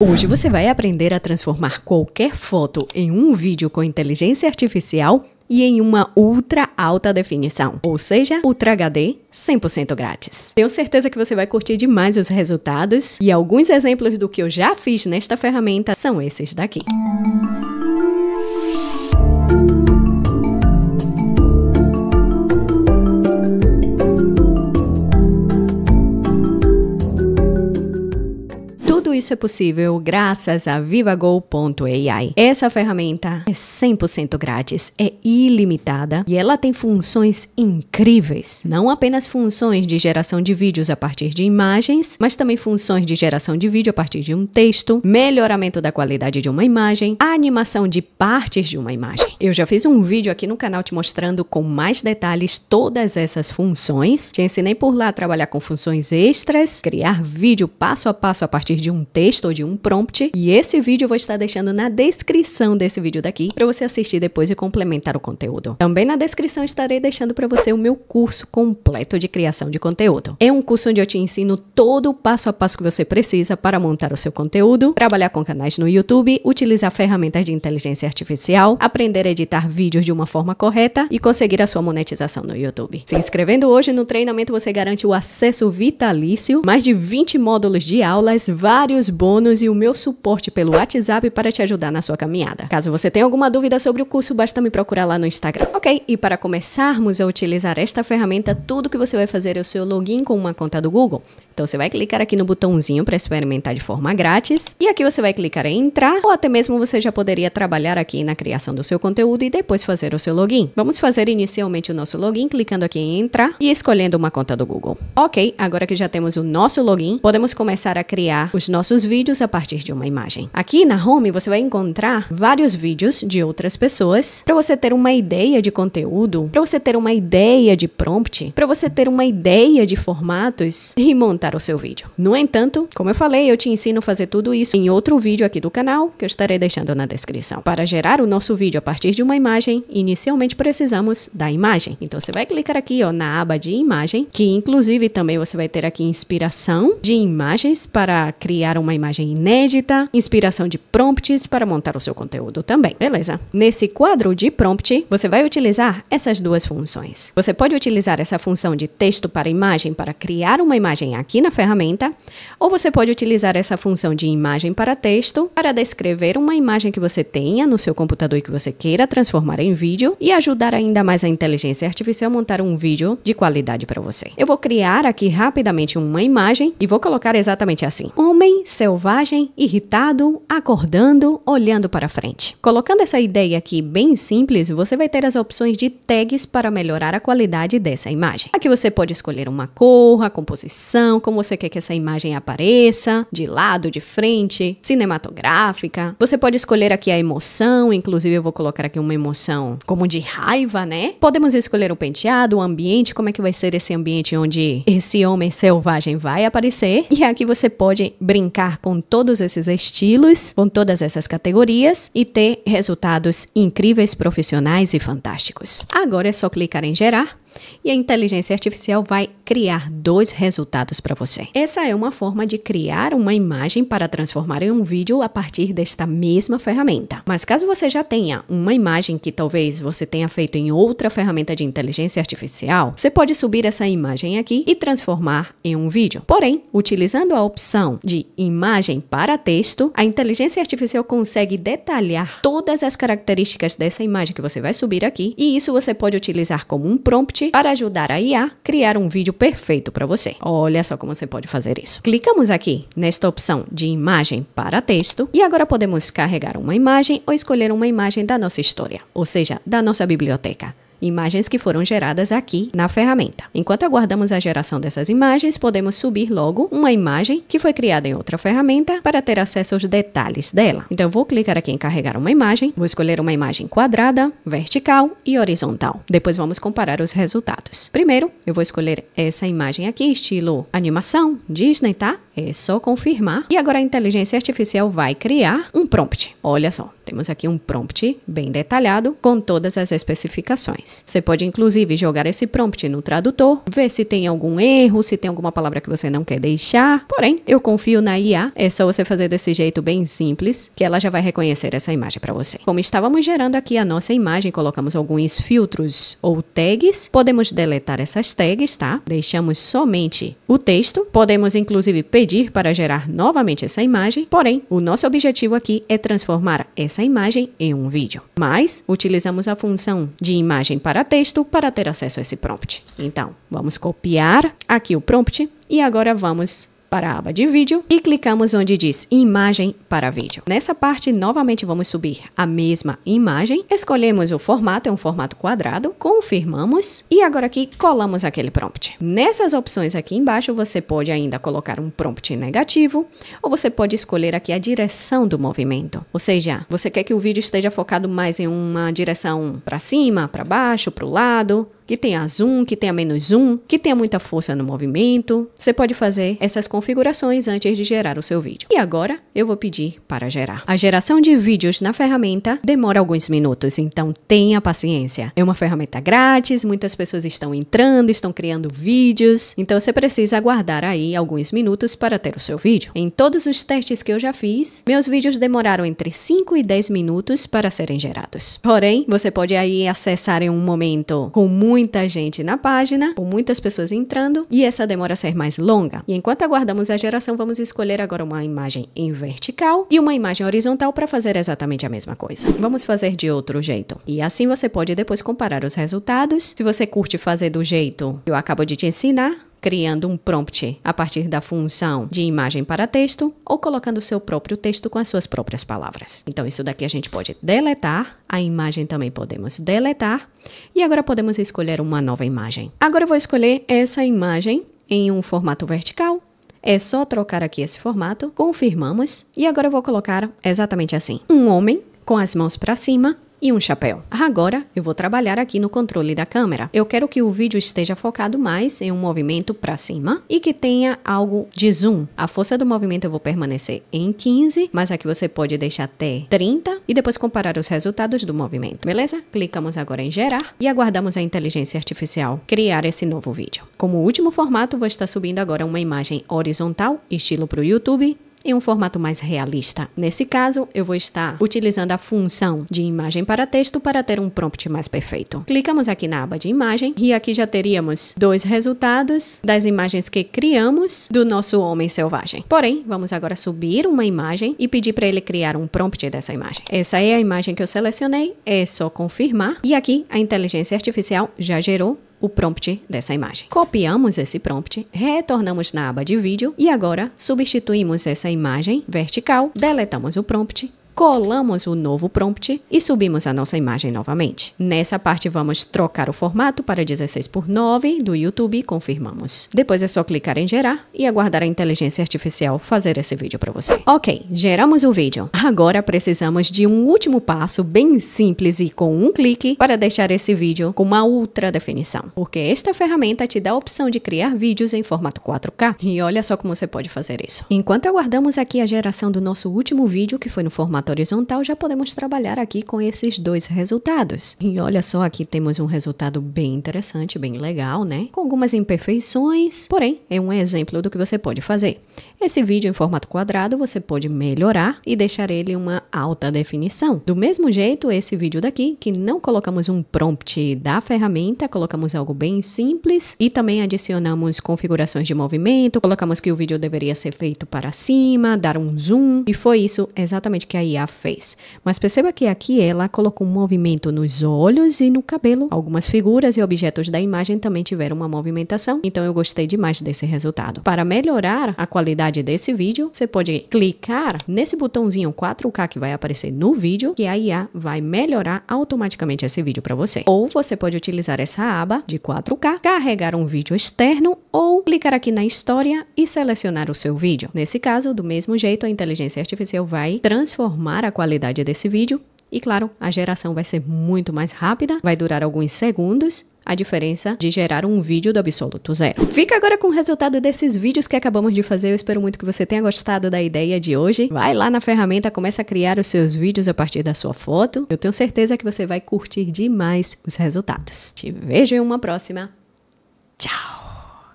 Hoje você vai aprender a transformar qualquer foto em um vídeo com inteligência artificial e em uma ultra alta definição, ou seja, Ultra HD 100% grátis. Tenho certeza que você vai curtir demais os resultados e alguns exemplos do que eu já fiz nesta ferramenta são esses daqui. Música isso é possível graças a vivago.ai. Essa ferramenta é 100% grátis, é ilimitada e ela tem funções incríveis. Não apenas funções de geração de vídeos a partir de imagens, mas também funções de geração de vídeo a partir de um texto, melhoramento da qualidade de uma imagem, animação de partes de uma imagem. Eu já fiz um vídeo aqui no canal te mostrando com mais detalhes todas essas funções. Te ensinei por lá a trabalhar com funções extras, criar vídeo passo a passo a partir de um texto texto ou de um prompt. E esse vídeo eu vou estar deixando na descrição desse vídeo daqui para você assistir depois e complementar o conteúdo. Também na descrição estarei deixando para você o meu curso completo de criação de conteúdo. É um curso onde eu te ensino todo o passo a passo que você precisa para montar o seu conteúdo, trabalhar com canais no YouTube, utilizar ferramentas de inteligência artificial, aprender a editar vídeos de uma forma correta e conseguir a sua monetização no YouTube. Se inscrevendo hoje no treinamento, você garante o acesso vitalício, mais de 20 módulos de aulas, vários meus bônus e o meu suporte pelo WhatsApp para te ajudar na sua caminhada. Caso você tenha alguma dúvida sobre o curso, basta me procurar lá no Instagram. Ok? E para começarmos a utilizar esta ferramenta, tudo que você vai fazer é o seu login com uma conta do Google. Então você vai clicar aqui no botãozinho para experimentar de forma grátis e aqui você vai clicar em entrar ou até mesmo você já poderia trabalhar aqui na criação do seu conteúdo e depois fazer o seu login. Vamos fazer inicialmente o nosso login clicando aqui em entrar e escolhendo uma conta do Google. Ok, agora que já temos o nosso login, podemos começar a criar os nossos vídeos a partir de uma imagem. Aqui na home você vai encontrar vários vídeos de outras pessoas para você ter uma ideia de conteúdo, para você ter uma ideia de prompt, para você ter uma ideia de formatos e montar o seu vídeo. No entanto, como eu falei, eu te ensino a fazer tudo isso em outro vídeo aqui do canal que eu estarei deixando na descrição. Para gerar o nosso vídeo a partir de uma imagem, inicialmente precisamos da imagem. Então você vai clicar aqui ó, na aba de imagem, que inclusive também você vai ter aqui inspiração de imagens para criar para uma imagem inédita, inspiração de prompts para montar o seu conteúdo também, beleza? Nesse quadro de prompt, você vai utilizar essas duas funções. Você pode utilizar essa função de texto para imagem para criar uma imagem aqui na ferramenta, ou você pode utilizar essa função de imagem para texto para descrever uma imagem que você tenha no seu computador e que você queira transformar em vídeo e ajudar ainda mais a inteligência artificial a montar um vídeo de qualidade para você. Eu vou criar aqui rapidamente uma imagem e vou colocar exatamente assim: homem selvagem, irritado, acordando, olhando para frente. Colocando essa ideia aqui bem simples, você vai ter as opções de tags para melhorar a qualidade dessa imagem. Aqui você pode escolher uma cor, a composição, como você quer que essa imagem apareça, de lado, de frente, cinematográfica. Você pode escolher aqui a emoção, inclusive eu vou colocar aqui uma emoção como de raiva, né? Podemos escolher o penteado, o ambiente, como é que vai ser esse ambiente onde esse homem selvagem vai aparecer. E aqui você pode brincar brincar com todos esses estilos, com todas essas categorias e ter resultados incríveis, profissionais e fantásticos. Agora é só clicar em gerar e a inteligência artificial vai criar dois resultados para você. Essa é uma forma de criar uma imagem para transformar em um vídeo a partir desta mesma ferramenta. Mas caso você já tenha uma imagem que talvez você tenha feito em outra ferramenta de inteligência artificial, você pode subir essa imagem aqui e transformar em um vídeo. Porém, utilizando a opção de imagem para texto, a inteligência artificial consegue detalhar todas as características dessa imagem que você vai subir aqui, e isso você pode utilizar como um prompt para ajudar a IA criar um vídeo perfeito para você. Olha só como você pode fazer isso. Clicamos aqui nesta opção de imagem para texto e agora podemos carregar uma imagem ou escolher uma imagem da nossa história, ou seja, da nossa biblioteca imagens que foram geradas aqui na ferramenta. Enquanto aguardamos a geração dessas imagens, podemos subir logo uma imagem que foi criada em outra ferramenta para ter acesso aos detalhes dela. Então eu vou clicar aqui em carregar uma imagem, vou escolher uma imagem quadrada, vertical e horizontal. Depois vamos comparar os resultados. Primeiro, eu vou escolher essa imagem aqui, estilo animação, Disney, tá? É só confirmar. E agora a inteligência artificial vai criar um prompt. Olha só, temos aqui um prompt bem detalhado com todas as especificações. Você pode inclusive jogar esse prompt no tradutor, ver se tem algum erro, se tem alguma palavra que você não quer deixar. Porém, eu confio na IA, é só você fazer desse jeito bem simples que ela já vai reconhecer essa imagem para você. Como estávamos gerando aqui a nossa imagem, colocamos alguns filtros ou tags. Podemos deletar essas tags, tá? Deixamos somente o texto. Podemos inclusive pedir pedir para gerar novamente essa imagem, porém, o nosso objetivo aqui é transformar essa imagem em um vídeo. Mas, utilizamos a função de imagem para texto para ter acesso a esse prompt. Então, vamos copiar aqui o prompt e agora vamos para a aba de vídeo e clicamos onde diz imagem para vídeo. Nessa parte, novamente vamos subir a mesma imagem, escolhemos o formato, é um formato quadrado, confirmamos e agora aqui colamos aquele prompt. Nessas opções aqui embaixo, você pode ainda colocar um prompt negativo ou você pode escolher aqui a direção do movimento, ou seja, você quer que o vídeo esteja focado mais em uma direção para cima, para baixo, para o lado, que tenha zoom, que tenha menos zoom, que tenha muita força no movimento. Você pode fazer essas configurações antes de gerar o seu vídeo. E agora eu vou pedir para gerar. A geração de vídeos na ferramenta demora alguns minutos, então tenha paciência. É uma ferramenta grátis, muitas pessoas estão entrando, estão criando vídeos, então você precisa aguardar aí alguns minutos para ter o seu vídeo. Em todos os testes que eu já fiz, meus vídeos demoraram entre 5 e 10 minutos para serem gerados. Porém, você pode aí acessar em um momento com muito muita gente na página, com muitas pessoas entrando e essa demora ser mais longa. E enquanto aguardamos a geração, vamos escolher agora uma imagem em vertical e uma imagem horizontal para fazer exatamente a mesma coisa. Vamos fazer de outro jeito. E assim você pode depois comparar os resultados. Se você curte fazer do jeito que eu acabo de te ensinar, criando um prompt a partir da função de imagem para texto ou colocando seu próprio texto com as suas próprias palavras. Então, isso daqui a gente pode deletar, a imagem também podemos deletar e agora podemos escolher uma nova imagem. Agora eu vou escolher essa imagem em um formato vertical é só trocar aqui esse formato, confirmamos, e agora eu vou colocar exatamente assim. Um homem com as mãos para cima e um chapéu. Agora eu vou trabalhar aqui no controle da câmera. Eu quero que o vídeo esteja focado mais em um movimento para cima e que tenha algo de zoom. A força do movimento eu vou permanecer em 15, mas aqui você pode deixar até 30 e depois comparar os resultados do movimento, beleza? Clicamos agora em gerar e aguardamos a inteligência artificial criar esse novo vídeo. Como último formato, vou estar subindo agora uma imagem horizontal, estilo para o YouTube, em um formato mais realista. Nesse caso, eu vou estar utilizando a função de imagem para texto para ter um prompt mais perfeito. Clicamos aqui na aba de imagem e aqui já teríamos dois resultados das imagens que criamos do nosso homem selvagem. Porém, vamos agora subir uma imagem e pedir para ele criar um prompt dessa imagem. Essa é a imagem que eu selecionei, é só confirmar e aqui a inteligência artificial já gerou o prompt dessa imagem. Copiamos esse prompt, retornamos na aba de vídeo e agora substituímos essa imagem vertical, deletamos o prompt colamos o novo prompt e subimos a nossa imagem novamente. Nessa parte vamos trocar o formato para 16 por 9 do YouTube e confirmamos. Depois é só clicar em gerar e aguardar a inteligência artificial fazer esse vídeo para você. Ok, geramos o vídeo. Agora precisamos de um último passo bem simples e com um clique para deixar esse vídeo com uma ultra definição, porque esta ferramenta te dá a opção de criar vídeos em formato 4K e olha só como você pode fazer isso. Enquanto aguardamos aqui a geração do nosso último vídeo que foi no formato horizontal, já podemos trabalhar aqui com esses dois resultados. E olha só, aqui temos um resultado bem interessante, bem legal, né? Com algumas imperfeições, porém, é um exemplo do que você pode fazer. Esse vídeo em formato quadrado você pode melhorar e deixar ele uma alta definição. Do mesmo jeito, esse vídeo daqui, que não colocamos um prompt da ferramenta, colocamos algo bem simples e também adicionamos configurações de movimento, colocamos que o vídeo deveria ser feito para cima, dar um zoom, e foi isso exatamente que a IA a fez. Mas perceba que aqui ela colocou um movimento nos olhos e no cabelo. Algumas figuras e objetos da imagem também tiveram uma movimentação, então eu gostei demais desse resultado. Para melhorar a qualidade desse vídeo, você pode clicar nesse botãozinho 4K que vai aparecer no vídeo, que a IA vai melhorar automaticamente esse vídeo para você. Ou você pode utilizar essa aba de 4K, carregar um vídeo externo ou clicar aqui na história e selecionar o seu vídeo. Nesse caso, do mesmo jeito, a inteligência artificial vai transformar informar a qualidade desse vídeo e claro, a geração vai ser muito mais rápida, vai durar alguns segundos, a diferença de gerar um vídeo do absoluto zero. Fica agora com o resultado desses vídeos que acabamos de fazer, eu espero muito que você tenha gostado da ideia de hoje. Vai lá na ferramenta, começa a criar os seus vídeos a partir da sua foto, eu tenho certeza que você vai curtir demais os resultados. Te vejo em uma próxima, tchau!